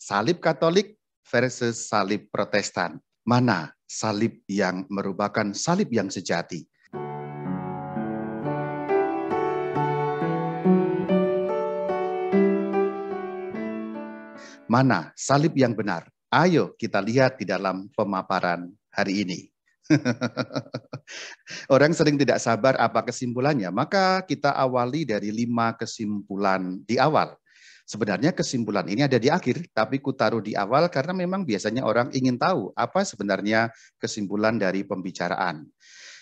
salib Katolik versus salib Protestan. Mana salib yang merupakan salib yang sejati? Mana salib yang benar? Ayo kita lihat di dalam pemaparan hari ini. Orang sering tidak sabar apa kesimpulannya, maka kita awali dari lima kesimpulan di awal. Sebenarnya kesimpulan ini ada di akhir, tapi kutaruh di awal karena memang biasanya orang ingin tahu apa sebenarnya kesimpulan dari pembicaraan.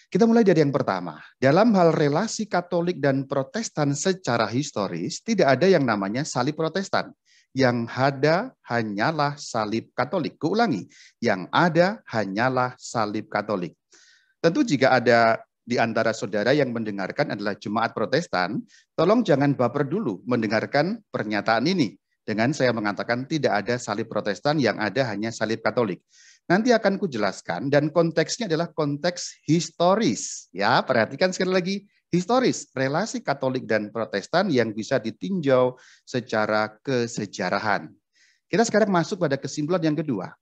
Kita mulai dari yang pertama. Dalam hal relasi Katolik dan Protestan secara historis, tidak ada yang namanya salib Protestan. Yang ada hanyalah salib Katolik. Kuulangi, yang ada hanyalah salib Katolik. Tentu jika ada di antara saudara yang mendengarkan adalah jemaat Protestan, tolong jangan baper dulu mendengarkan pernyataan ini. Dengan saya mengatakan tidak ada salib Protestan yang ada hanya salib Katolik. Nanti akan kujelaskan dan konteksnya adalah konteks historis. Ya, perhatikan sekali lagi historis relasi Katolik dan Protestan yang bisa ditinjau secara kesejarahan. Kita sekarang masuk pada kesimpulan yang kedua.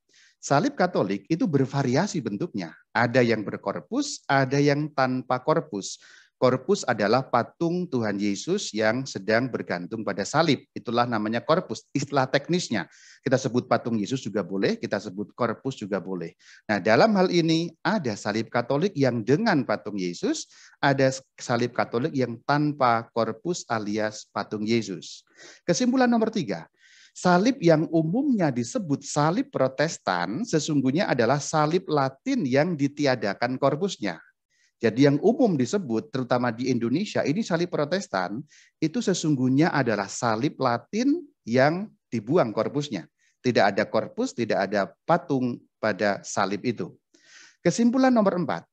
Salib Katolik itu bervariasi bentuknya. Ada yang berkorpus, ada yang tanpa korpus. Korpus adalah patung Tuhan Yesus yang sedang bergantung pada salib. Itulah namanya korpus, istilah teknisnya. Kita sebut patung Yesus juga boleh, kita sebut korpus juga boleh. Nah, dalam hal ini ada salib Katolik yang dengan patung Yesus, ada salib Katolik yang tanpa korpus alias patung Yesus. Kesimpulan nomor tiga, Salib yang umumnya disebut salib protestan sesungguhnya adalah salib latin yang ditiadakan korpusnya. Jadi yang umum disebut, terutama di Indonesia, ini salib protestan, itu sesungguhnya adalah salib latin yang dibuang korpusnya. Tidak ada korpus, tidak ada patung pada salib itu. Kesimpulan nomor empat,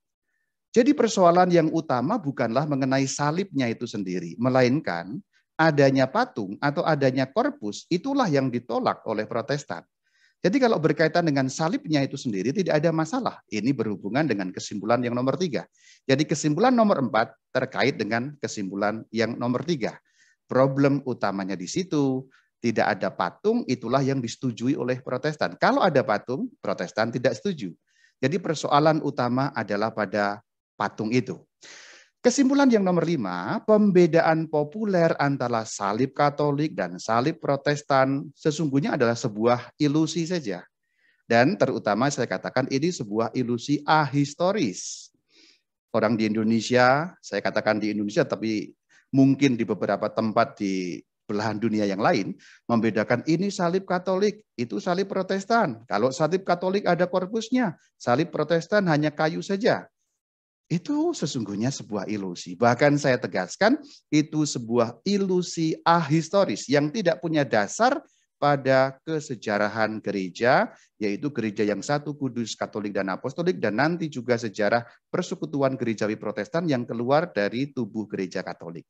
jadi persoalan yang utama bukanlah mengenai salibnya itu sendiri, melainkan adanya patung atau adanya korpus itulah yang ditolak oleh Protestan. Jadi kalau berkaitan dengan salibnya itu sendiri tidak ada masalah. Ini berhubungan dengan kesimpulan yang nomor tiga. Jadi kesimpulan nomor empat terkait dengan kesimpulan yang nomor tiga. Problem utamanya di situ tidak ada patung itulah yang disetujui oleh Protestan. Kalau ada patung, Protestan tidak setuju. Jadi persoalan utama adalah pada patung itu. Kesimpulan yang nomor lima, pembedaan populer antara salib Katolik dan salib Protestan sesungguhnya adalah sebuah ilusi saja. Dan terutama saya katakan ini sebuah ilusi ahistoris. Orang di Indonesia, saya katakan di Indonesia tapi mungkin di beberapa tempat di belahan dunia yang lain, membedakan ini salib Katolik, itu salib Protestan. Kalau salib Katolik ada korpusnya, salib Protestan hanya kayu saja. Itu sesungguhnya sebuah ilusi. Bahkan saya tegaskan itu sebuah ilusi ahistoris yang tidak punya dasar pada kesejarahan gereja, yaitu gereja yang satu kudus, katolik dan apostolik, dan nanti juga sejarah persekutuan gerejawi protestan yang keluar dari tubuh gereja katolik.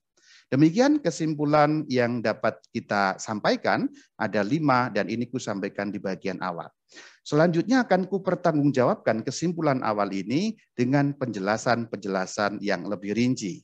Demikian kesimpulan yang dapat kita sampaikan. Ada lima dan ini ku sampaikan di bagian awal. Selanjutnya akan ku pertanggungjawabkan kesimpulan awal ini dengan penjelasan-penjelasan yang lebih rinci.